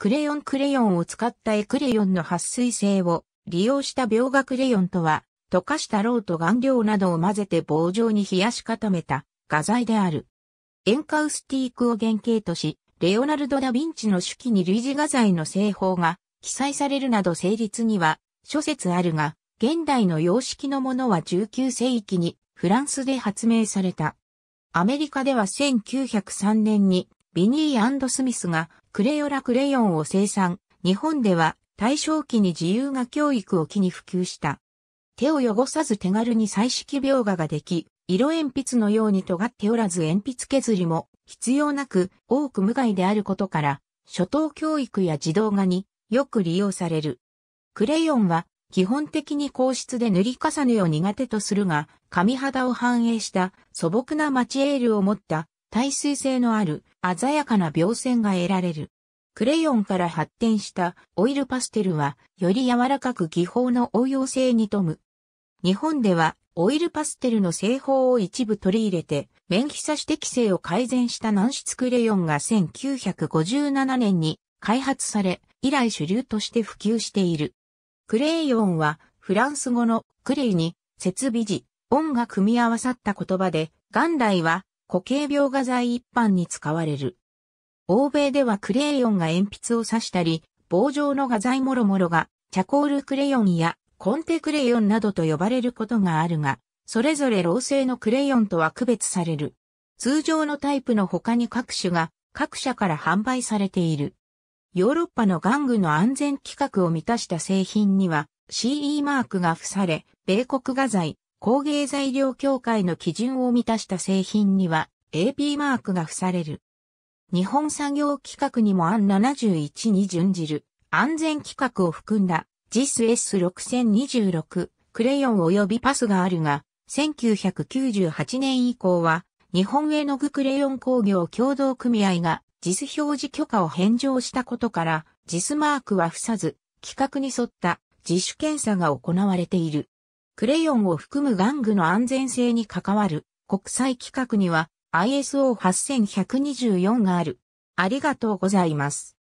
クレヨンクレヨンを使った絵クレヨンの撥水性を利用した描画クレヨンとは、溶かしたろうと顔料などを混ぜて棒状に冷やし固めた画材である。エンカウスティークを原型とし、レオナルド・ダ・ヴィンチの手記に類似画材の製法が記載されるなど成立には諸説あるが、現代の様式のものは19世紀にフランスで発明された。アメリカでは1903年にビニースミスがクレヨラクレヨンを生産。日本では大正期に自由が教育を機に普及した。手を汚さず手軽に彩色描画ができ、色鉛筆のように尖っておらず鉛筆削りも必要なく多く無害であることから、初等教育や児童画によく利用される。クレヨンは基本的に硬質で塗り重ねを苦手とするが、紙肌を反映した素朴なマチエールを持った耐水性のある鮮やかな描線が得られる。クレヨンから発展したオイルパステルはより柔らかく技法の応用性に富む。日本ではオイルパステルの製法を一部取り入れて面皮差し適性を改善した軟質クレヨンが1957年に開発され以来主流として普及している。クレヨンはフランス語のクレイに設備時、音が組み合わさった言葉で元来は固形描画剤一般に使われる。欧米ではクレヨンが鉛筆を刺したり、棒状の画材もろもろが、チャコールクレヨンやコンテクレヨンなどと呼ばれることがあるが、それぞれ老製のクレヨンとは区別される。通常のタイプの他に各種が各社から販売されている。ヨーロッパの玩具の安全規格を満たした製品には CE マークが付され、米国画材、工芸材料協会の基準を満たした製品には AP マークが付される。日本産業規格にも案71に準じる安全規格を含んだ JIS S6026 クレヨン及びパスがあるが、1998年以降は日本絵の具クレヨン工業共同組合が JIS 表示許可を返上したことから JIS マークは付さず、規格に沿った自主検査が行われている。クレヨンを含む玩具の安全性に関わる国際規格には ISO8124 がある。ありがとうございます。